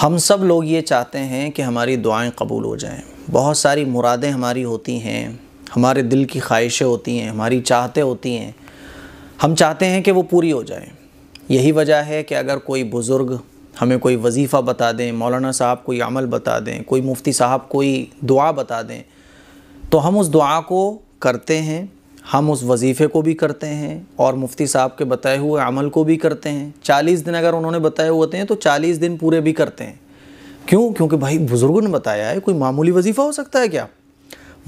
हम सब लोग ये चाहते हैं कि हमारी दुआएं कबूल हो जाएं बहुत सारी मुरादें हमारी होती हैं हमारे दिल की ख्वाहिशें होती हैं हमारी चाहते होती हैं हम चाहते हैं कि वो पूरी हो जाएं यही वजह है कि अगर कोई बुज़ुर्ग हमें कोई वजीफ़ा बता दें मौलाना साहब कोई अमल बता दें कोई मुफ्ती साहब कोई दुआ बता दें तो हम उस दुआ को करते हैं हम उस वजीफ़े को भी करते हैं और मुफ्ती साहब के बताए हुए अमल को भी करते हैं चालीस दिन अगर उन्होंने बताए हुए होते हैं तो चालीस दिन पूरे भी करते हैं क्यों क्योंकि भाई बुज़ुर्गों ने बताया है कोई मामूली वजीफ़ा हो सकता है क्या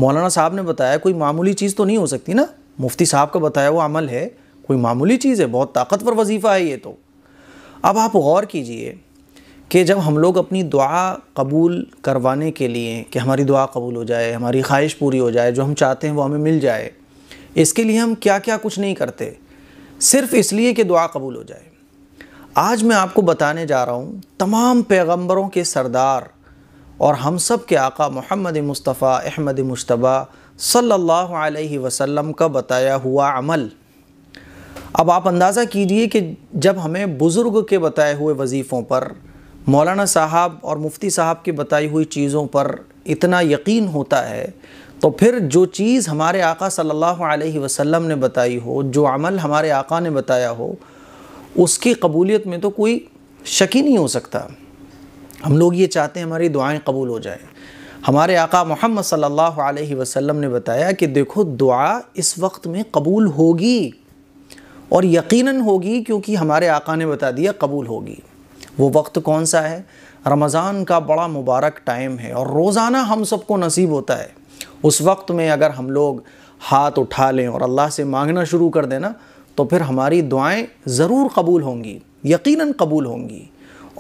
मौलाना साहब ने बताया कोई मामूली चीज़ तो नहीं हो सकती ना मुफ्ती साहब का बताया हुआ अमल है कोई मामूली चीज़ है बहुत ताकतवर वजीफ़ा है ये तो अब आप गौर कीजिए कि जब हम लोग अपनी दुआ कबूल करवाने के लिए कि हमारी दुआ कबूल हो जाए हमारी ख्वाहिश पूरी हो जाए जो हम चाहते हैं वो हमें मिल जाए इसके लिए हम क्या क्या कुछ नहीं करते सिर्फ इसलिए कि दुआ कबूल हो जाए आज मैं आपको बताने जा रहा हूँ तमाम पैगम्बरों के सरदार और हम सब के आका मोहम्मद मुस्तफ़ा अहमद मुशतबा सल्लल्लाहु अलैहि वसल्लम का बताया हुआ अमल अब आप अंदाज़ा कीजिए कि जब हमें बुज़ुर्ग के बताए हुए वजीफ़ों पर मौलाना साहब और मुफ्ती साहब की बताई हुई चीज़ों पर इतना यकीन होता है तो फिर जो चीज़ हमारे आका सल्लल्लाहु अलैहि वसल्लम ने बताई हो जो अमल हमारे आका ने बताया हो उसकी कबूलियत में तो कोई शक ही नहीं हो सकता हम लोग ये चाहते हैं हमारी दुआएं कबूल हो जाएं हमारे आका मोहम्मद सल्लल्लाहु अलैहि वसल्लम ने बताया कि देखो दुआ इस वक्त में कबूल होगी और यकीनन होगी क्योंकि हमारे आका ने बता दिया कबूल होगी वो वक्त कौन सा है रमज़ान का बड़ा मुबारक टाइम है और रोज़ाना हम सबको नसीब होता है उस वक्त में अगर हम लोग हाथ उठा लें और अल्लाह से मांगना शुरू कर देना तो फिर हमारी दुआएं ज़रूर कबूल होंगी यकीनन कबूल होंगी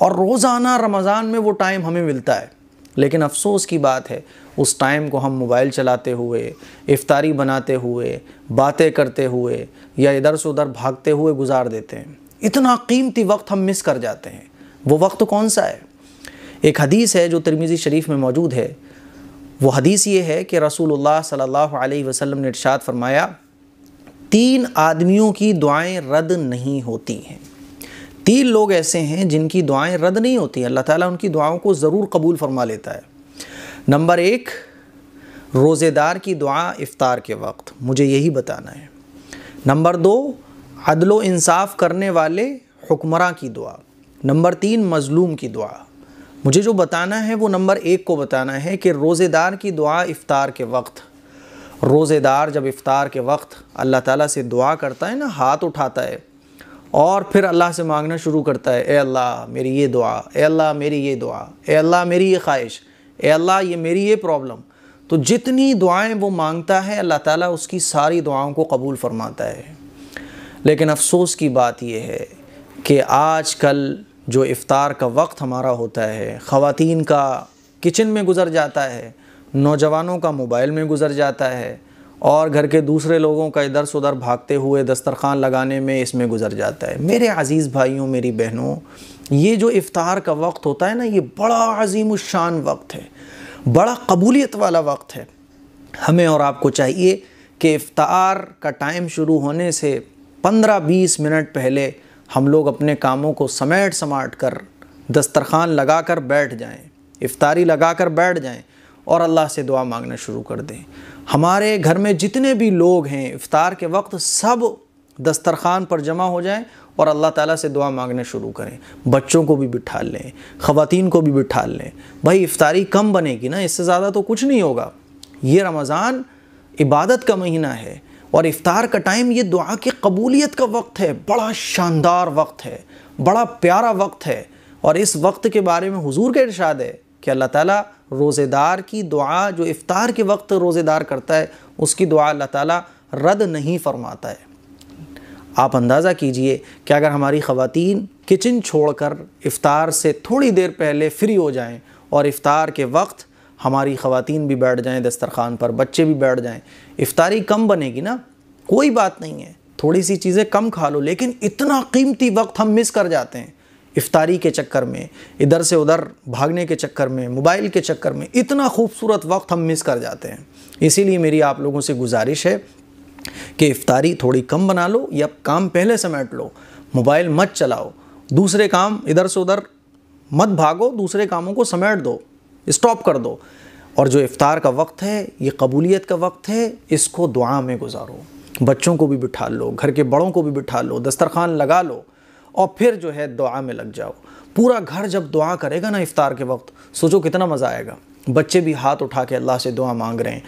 और रोज़ाना रमज़ान में वो टाइम हमें मिलता है लेकिन अफसोस की बात है उस टाइम को हम मोबाइल चलाते हुए इफ्तारी बनाते हुए बातें करते हुए या इधर से उधर भागते हुए गुजार देते हैं इतना कीमती वक्त हम मिस कर जाते हैं वो वक्त कौन सा है एक हदीस है जो तिरमिज़ी शरीफ में मौजूद है वो हदीस ये है कि रसूलुल्लाह सल्लल्लाहु अलैहि वसल्लम ने इरशाद फरमाया तीन आदमियों की दुआएं रद्द नहीं होती हैं तीन लोग ऐसे हैं जिनकी दुआएं रद्द नहीं होती अल्लाह ताला उनकी दुआओं को ज़रूर कबूल फरमा लेता है नंबर एक रोज़ेदार की दुआ इफ़ार के वक्त मुझे यही बताना है नंबर दो अदलो इंसाफ करने वाले हुक्मर की दुआ नंबर तीन मज़लूम की दुआ मुझे जो बताना है वो नंबर एक को बताना है कि रोज़ेदार की दुआ इफ़ार के वक्त रोज़ेदार जब इफ़ार के वक्त अल्लाह ताला से दुआ करता है ना हाथ उठाता है और फिर अल्लाह से मांगना शुरू करता है ए अल्लाह मेरी ये दुआ ए अल्लाह मेरी ये दुआ ए अल्लाह मेरी ये ख्वाहिश ए अल्लाह ये मेरी ये प्रॉब्लम तो जितनी दुआएं वो मांगता है अल्लाह ताला उसकी सारी दुआओं को कबूल फरमाता है लेकिन अफसोस की बात यह है कि आज कल जो इफ़ार का वक्त हमारा होता है ख़वान का किचन में गुज़र जाता है नौजवानों का मोबाइल में गुज़र जाता है और घर के दूसरे लोगों का इधर उधर भागते हुए दस्तरखान लगाने में इसमें गुज़र जाता है मेरे अज़ीज़ भाइयों मेरी बहनों ये जो इफ़ार का वक्त होता है ना ये बड़ा अजीम शान वक्त है बड़ा कबूलियत वाला वक्त है हमें और आपको चाहिए कि इफ़ार का टाइम शुरू होने से पंद्रह बीस मिनट पहले हम लोग अपने कामों को समेट समाट कर दस्तरखान लगा कर बैठ जाएँ इफ्तारी लगा कर बैठ जाएँ और अल्लाह से दुआ मांगना शुरू कर दें हमारे घर में जितने भी लोग हैं इफ़ार के वक्त सब दस्तरखान पर जमा हो जाएं और अल्लाह ताला से दुआ मांगने शुरू करें बच्चों को भी बिठा लें ख़वातीन को भी बिठा लें भाई इफ्तारी कम बनेगी ना इससे ज़्यादा तो कुछ नहीं होगा ये रमज़ान इबादत का महीना है और इफ़ार का टाइम ये दुआ की कबूलियत का वक्त है बड़ा शानदार वक्त है बड़ा प्यारा वक्त है और इस वक्त के बारे में हुजूर का इरशाद है कि अल्लाह ताला रोज़ेदार की दुआ जो इफ़ार के वक्त रोज़ेदार करता है उसकी दुआ अल्लाह ताला रद्द नहीं फरमाता है आप अंदाज़ा कीजिए कि अगर हमारी ख़वातीन किचन छोड़कर इफ़ार से थोड़ी देर पहले फ्री हो जाएँ और इफ़ार के वक्त हमारी ख़वातीन भी बैठ जाएँ दस्तरखान पर बच्चे भी बैठ जाएँ इफ्तारी कम बनेगी ना कोई बात नहीं है थोड़ी सी चीज़ें कम खा लो लेकिन इतना कीमती वक्त हम मिस कर जाते हैं इफ्तारी के चक्कर में इधर से उधर भागने के चक्कर में मोबाइल के चक्कर में इतना खूबसूरत वक्त हम मिस कर जाते हैं इसीलिए मेरी आप लोगों से गुजारिश है कि इफ्तारी थोड़ी कम बना लो या काम पहले समेट लो मोबाइल मत चलाओ दूसरे काम इधर से उधर मत भागो दूसरे कामों को समेट दो स्टॉप कर दो और जो इफ़ार का वक्त है ये कबूलियत का वक्त है इसको दुआ में गुजारो बच्चों को भी बिठा लो घर के बड़ों को भी बिठा लो दस्तरखान लगा लो और फिर जो है दुआ में लग जाओ पूरा घर जब दुआ करेगा ना इफ़ार के वक्त सोचो कितना मज़ा आएगा बच्चे भी हाथ उठा के अल्लाह से दुआ मांग रहे हैं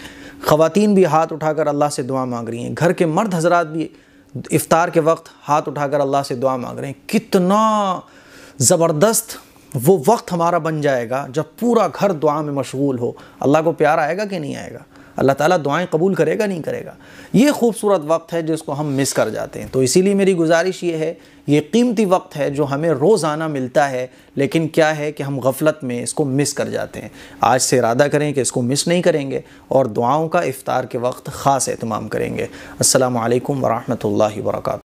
ख़वातीन भी हाथ उठाकर अल्लाह से दुआ मांग रही हैं घर के मर्द हजरात भी इफ़ार के वक्त हाथ उठाकर अल्लाह से दुआ मांग रहे हैं कितना ज़बरदस्त वो वक्त हमारा बन जाएगा जब पूरा घर दुआ में मशगूल हो अल्लाह को प्यार आएगा कि नहीं आएगा अल्लाह ताला दुआएं कबूल करेगा नहीं करेगा ये खूबसूरत वक्त है जिसको हम मिस कर जाते हैं तो इसीलिए मेरी गुजारिश ये है ये कीमती वक्त है जो हमें रोज़ाना मिलता है लेकिन क्या है कि हम गफलत में इसको मिस कर जाते हैं आज से इरादा करें कि इसको मिस नहीं करेंगे और दुआओं का इफ़ार के वक्त ख़ास अहतमाम करेंगे अल्लाम वरहमल वर्का